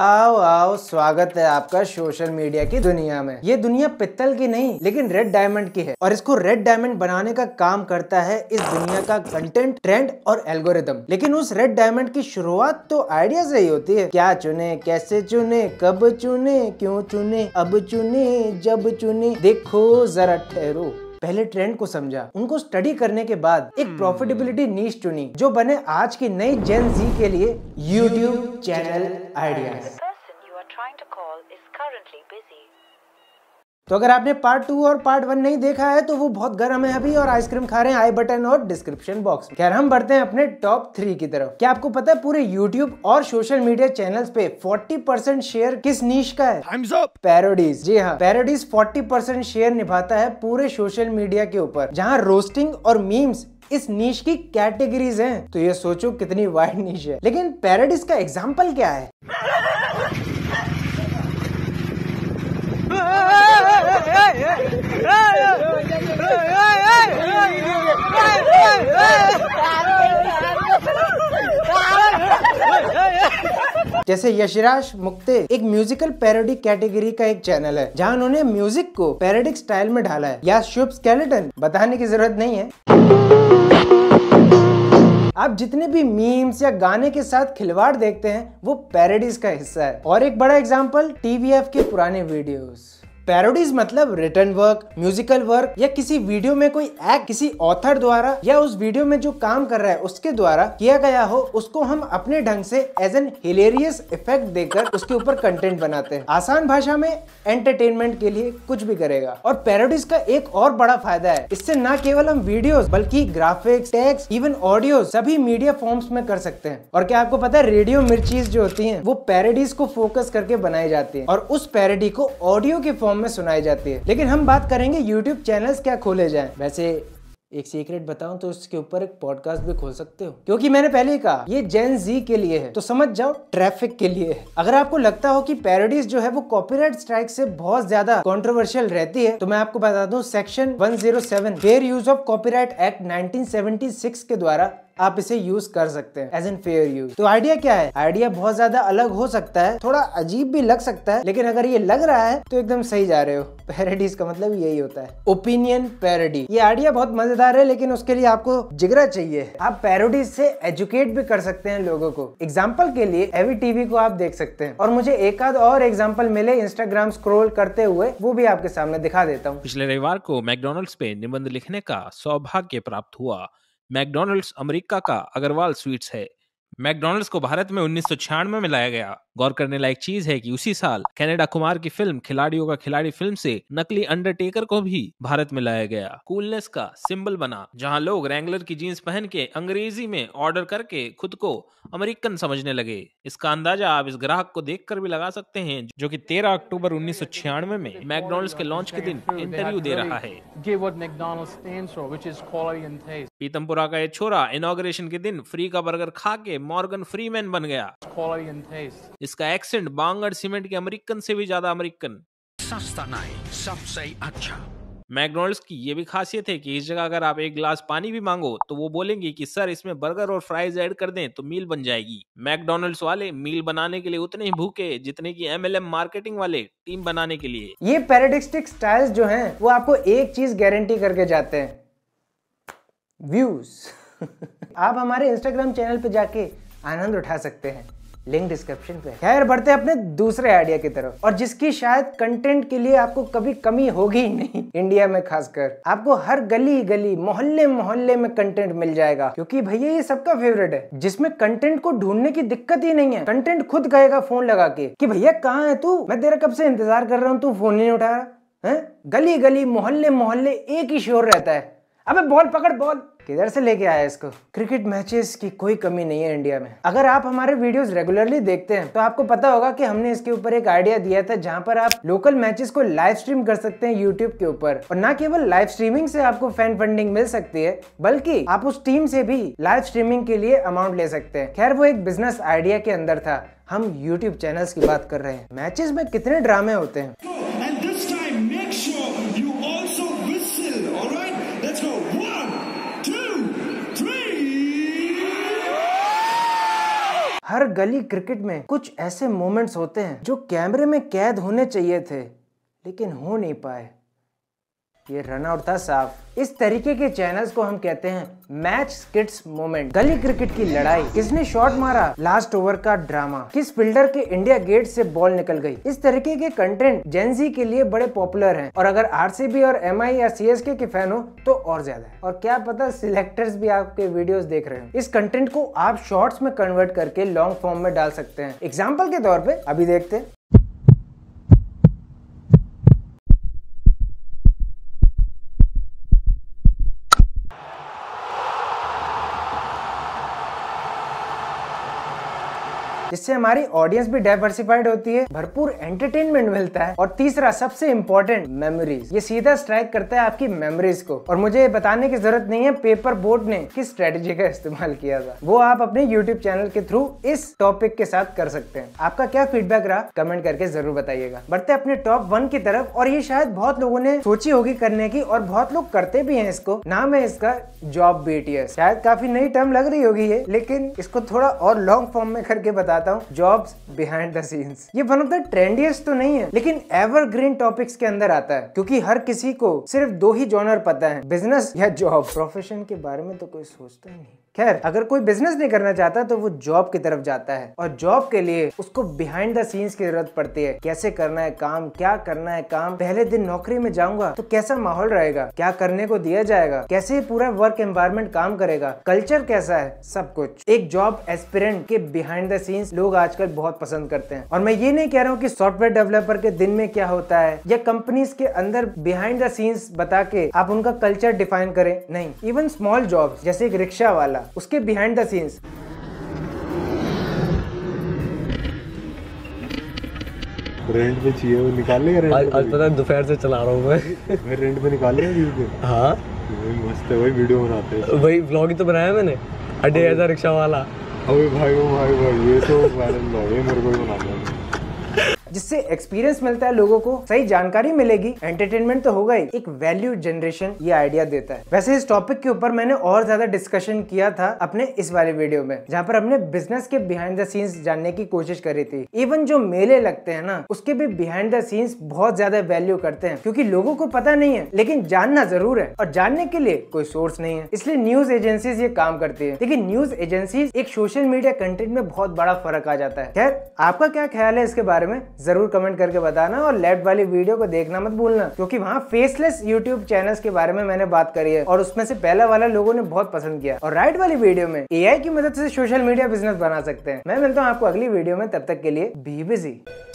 आओ आओ स्वागत है आपका सोशल मीडिया की दुनिया में ये दुनिया पित्तल की नहीं लेकिन रेड डायमंड की है और इसको रेड डायमंड बनाने का काम करता है इस दुनिया का कंटेंट ट्रेंड और एल्गोरिदम लेकिन उस रेड डायमंड की शुरुआत तो आइडिया से ही होती है क्या चुने कैसे चुने कब चुने क्यों चुने अब चुने जब चुने देखो जरा ठहरो पहले ट्रेंड को समझा उनको स्टडी करने के बाद एक प्रॉफिटेबिलिटी hmm. नीच चुनी जो बने आज की नई जेन जी के लिए यूट्यूब चैनल आइडिया तो अगर आपने पार्ट टू और पार्ट वन नहीं देखा है तो वो बहुत गर्म है अभी और आइसक्रीम खा रहे हैं आई बटन और डिस्क्रिप्शन बॉक्स खैर हम बढ़ते हैं अपने टॉप थ्री की तरफ क्या आपको पता है पूरे यूट्यूब और सोशल मीडिया चैनल पे परसेंट शेयर किस नीच का है पैरोडीज जी हाँ पैरोडीज 40% शेयर निभाता है पूरे सोशल मीडिया के ऊपर जहाँ रोस्टिंग और मीम्स इस नीच की कैटेगरीज हैं तो ये सोचो कितनी वाइड नीच है लेकिन पैरोडीज का एग्जाम्पल क्या है जैसे यशराज मुक्ते एक म्यूजिकल पैरोडी कैटेगरी का एक चैनल है जहाँ उन्होंने म्यूजिक को पैरोडिक स्टाइल में ढाला है या शुभ स्केलेटन बताने की जरूरत नहीं है आप जितने भी मीम्स या गाने के साथ खिलवाड़ देखते हैं वो पैरडीज का हिस्सा है और एक बड़ा एग्जांपल टीवीएफ के पुराने वीडियोस पैरोडीज मतलब रिटर्न वर्क म्यूजिकल वर्क या किसी वीडियो में कोई एक्ट किसी ऑथर द्वारा या उस वीडियो में जो काम कर रहा है उसके द्वारा किया गया हो उसको हम अपने ढंग से एज एन हिलेरियस इफेक्ट देकर उसके ऊपर कंटेंट बनाते हैं आसान भाषा में एंटरटेनमेंट के लिए कुछ भी करेगा और पैरोडीज का एक और बड़ा फायदा है इससे न केवल हम वीडियो बल्कि ग्राफिक्स टेक्स इवन ऑडियो सभी मीडिया फॉर्म्स में कर सकते हैं और क्या आपको पता है रेडियो मिर्चीज जो होती है वो पैरोडीज को फोकस करके बनाई जाती है और उस पैरोडी को ऑडियो के फॉर्म फॉर्म में सुनाई जाती है लेकिन हम बात करेंगे यूट्यूब चैनल्स क्या खोले जाए वैसे एक सीक्रेट बताऊं तो उसके ऊपर एक पॉडकास्ट भी खोल सकते हो क्योंकि मैंने पहले ही कहा ये जेन जी के लिए है तो समझ जाओ ट्रैफिक के लिए है अगर आपको लगता हो कि पैरोडीज जो है वो कॉपीराइट स्ट्राइक से बहुत ज्यादा कंट्रोवर्शियल रहती है तो मैं आपको बता दूं section 107 fair use of copyright act 1976 के द्वारा आप इसे यूज कर सकते हैं एज एन फेयर यूज तो आइडिया क्या है आइडिया बहुत ज्यादा अलग हो सकता है थोड़ा अजीब भी लग सकता है लेकिन अगर ये लग रहा है तो एकदम सही जा रहे हो पैरडीज का मतलब यही होता है ओपिनियन पैरडी ये आइडिया बहुत मजेदार है लेकिन उसके लिए आपको जिगरा चाहिए आप पैरोडीज से एजुकेट भी कर सकते हैं लोगों को एग्जाम्पल के लिए एवी टीवी को आप देख सकते हैं और मुझे एक आध और एग्जाम्पल मिले इंस्टाग्राम स्क्रोल करते हुए वो भी आपके सामने दिखा देता हूँ पिछले रविवार को मैकडोनल्ड्स पे निबंध लिखने का सौभाग्य प्राप्त हुआ मैकडोनल्ड्स अमेरिका का अग्रवाल स्वीट्स है मैकडोनल्ड्स को भारत में उन्नीस में लाया गया गौर करने लायक चीज है कि उसी साल कैनेडा कुमार की फिल्म खिलाड़ियों का खिलाड़ी फिल्म से नकली अंडरटेकर को भी भारत में लाया गया कूलनेस का सिंबल बना जहां लोग रेंगलर की जीन्स पहन के अंग्रेजी में ऑर्डर करके खुद को अमेरिकन समझने लगे इसका अंदाजा आप इस ग्राहक को देख भी लगा सकते हैं जो की तेरह अक्टूबर उन्नीस में मैकडोनल्ड के लॉन्च के दिन इंटरव्यू दे रहा है पीतमपुरा का ये छोरा इनोग्रेशन के दिन फ्री का बर्गर खा के मॉर्गन फ्रीमैन बन गया इसका एक्सेंट बांगड़ सीमेंट के अमेरिकन से भी ज्यादा अमेरिकन सस्ता नहीं सबसे अच्छा मैकडोनल्ड्स की ये भी खासियत है कि इस जगह अगर आप एक गिलास पानी भी मांगो तो वो बोलेंगे कि सर इसमें बर्गर और फ्राइज ऐड कर दें तो मील बन जाएगी मैकडोनल्ड्स वाले मील बनाने के लिए उतने ही भूखे जितने की एमएलएम मार्केटिंग वाले टीम बनाने के लिए ये पेराडिस्टिक स्टाइल्स जो हैं वो आपको एक चीज गारंटी करके जाते हैं व्यूज आप हमारे इंस्टाग्राम चैनल पर जाके आनंद उठा सकते हैं लिंक डिस्क्रिप्शन पे खैर बढ़ते हैं अपने दूसरे आइडिया की तरफ और जिसकी शायद कंटेंट के लिए आपको कभी कमी होगी ही नहीं इंडिया में खासकर आपको हर गली गली मोहल्ले मोहल्ले में कंटेंट मिल जाएगा क्योंकि भैया ये सबका फेवरेट है जिसमें कंटेंट को ढूंढने की दिक्कत ही नहीं है कंटेंट खुद कहेगा फोन लगा के कि भैया कहाँ है तू मैं तेरा कब से इंतजार कर रहा हूँ तू फोन नहीं उठा रहा है गली गली मोहल्ले मोहल्ले एक ही शोर रहता है अबे बॉल पकड़ बॉल किधर से लेके आया इसको क्रिकेट मैचेस की कोई कमी नहीं है इंडिया में अगर आप हमारे वीडियोस रेगुलरली देखते हैं तो आपको पता होगा कि हमने इसके ऊपर एक आइडिया दिया था जहां पर आप लोकल मैचेस को लाइव स्ट्रीम कर सकते हैं यूट्यूब के ऊपर और न केवल लाइव स्ट्रीमिंग से आपको फैन फंडिंग मिल सकती है बल्कि आप उस टीम से भी लाइव स्ट्रीमिंग के लिए अमाउंट ले सकते हैं खैर वो एक बिजनेस आइडिया के अंदर था हम यूट्यूब चैनल्स की बात कर रहे हैं मैचेस में कितने ड्रामे होते हैं one, two, three. हर गली क्रिकेट में कुछ ऐसे मोमेंट्स होते हैं जो कैमरे में कैद होने चाहिए थे लेकिन हो नहीं पाए ये रन आउट था साफ इस तरीके के चैनल्स को हम कहते हैं मैच किट्स मोमेंट गली क्रिकेट की लड़ाई किसने शॉट मारा लास्ट ओवर का ड्रामा किस फील्डर के इंडिया गेट से बॉल निकल गई इस तरीके के कंटेंट जेंजी के लिए बड़े पॉपुलर हैं और अगर आरसीबी और एम या सीएसके के फैन हो तो और ज्यादा है और क्या पता सिलेक्टर्स भी आपके वीडियो देख रहे हैं इस कंटेंट को आप शॉर्ट्स में कन्वर्ट करके लॉन्ग फॉर्म में डाल सकते हैं एग्जाम्पल के तौर पर अभी देखते हैं जिससे हमारी ऑडियंस भी डाइवर्सिफाइड होती है भरपूर एंटरटेनमेंट मिलता है और तीसरा सबसे इम्पोर्टेंट मेमोरीज ये सीधा स्ट्राइक करता है आपकी मेमोरीज को और मुझे बताने की जरूरत नहीं है पेपर बोर्ड ने किस स्ट्रेटेजी का इस्तेमाल किया था वो आप अपने यूट्यूब चैनल के थ्रू इस टॉपिक के साथ कर सकते हैं आपका क्या फीडबैक रहा कमेंट करके जरूर बताइएगा बढ़ते अपने टॉप वन की तरफ और ये शायद बहुत लोगों ने सोची होगी करने की और बहुत लोग करते भी हैं इसको नाम है इसका जॉब बीटीएस शायद काफी नई टर्म लग रही होगी ये लेकिन इसको थोड़ा और लॉन्ग फॉर्म में करके बता बताता हूँ जॉब्स बिहाइंड सीन्स ये वन ऑफ द ट्रेंडियस्ट तो नहीं है लेकिन एवर ग्रीन टॉपिक्स के अंदर आता है क्योंकि हर किसी को सिर्फ दो ही जॉनर पता है बिजनेस या जॉब प्रोफेशन के बारे में तो कोई सोचता ही नहीं खैर अगर कोई बिजनेस नहीं करना चाहता तो वो जॉब की तरफ जाता है और जॉब के लिए उसको बिहाइंड द सीन्स की जरूरत पड़ती है कैसे करना है काम क्या करना है काम पहले दिन नौकरी में जाऊंगा तो कैसा माहौल रहेगा क्या करने को दिया जाएगा कैसे पूरा वर्क एनवायरमेंट काम करेगा कल्चर कैसा है सब कुछ एक जॉब एस्पिरेंट के बिहाइंड द सीन्स लोग आजकल बहुत पसंद करते हैं और मैं ये नहीं कह रहा हूँ की सॉफ्टवेयर डेवलपर के दिन में क्या होता है या कंपनीज के अंदर बिहाइंड द सीन्स बता के आप उनका कल्चर डिफाइन करें नहीं इवन स्मॉल जॉब जैसे एक रिक्शा वाला किया उसके बिहाइंड द सीन्स रेंट पे चाहिए वो निकाल लेगा रेंट आज, आज पता है दोपहर से चला रहा हूँ मैं मैं रेंट पे निकाल लेगा यूट्यूब हाँ वही मस्त है वही वीडियो बनाते हैं वही व्लॉग ही तो बनाया मैंने अड्डे ऐसा रिक्शा वाला अबे भाई वो भाई भाई ये तो वायरल व्लॉग है मेरे को बनाना जिससे एक्सपीरियंस मिलता है लोगों को सही जानकारी मिलेगी एंटरटेनमेंट तो होगा ही एक वैल्यू जनरेशन ये आइडिया देता है वैसे इस टॉपिक के ऊपर मैंने और ज्यादा डिस्कशन किया था अपने इस वाले वीडियो में जहाँ पर हमने बिजनेस के बिहाइंड द सीन्स जानने की कोशिश करी थी इवन जो मेले लगते हैं ना उसके भी बिहाइंड द सीन्स बहुत ज्यादा वैल्यू करते हैं क्योंकि लोगों को पता नहीं है लेकिन जानना जरूर है और जानने के लिए कोई सोर्स नहीं है इसलिए न्यूज एजेंसीज ये काम करती है लेकिन न्यूज एजेंसी एक सोशल मीडिया कंटेंट में बहुत बड़ा फर्क आ जाता है खैर आपका क्या ख्याल है इसके बारे में जरूर कमेंट करके बताना और लेफ्ट वाली वीडियो को देखना मत भूलना क्योंकि वहाँ फेसलेस यूट्यूब चैनल के बारे में मैंने बात करी है और उसमें से पहला वाला लोगों ने बहुत पसंद किया और राइट वाली वीडियो में ए की मदद से सोशल मीडिया बिजनेस बना सकते हैं मैं मिलता हूँ आपको अगली वीडियो में तब तक के लिए भी बिजी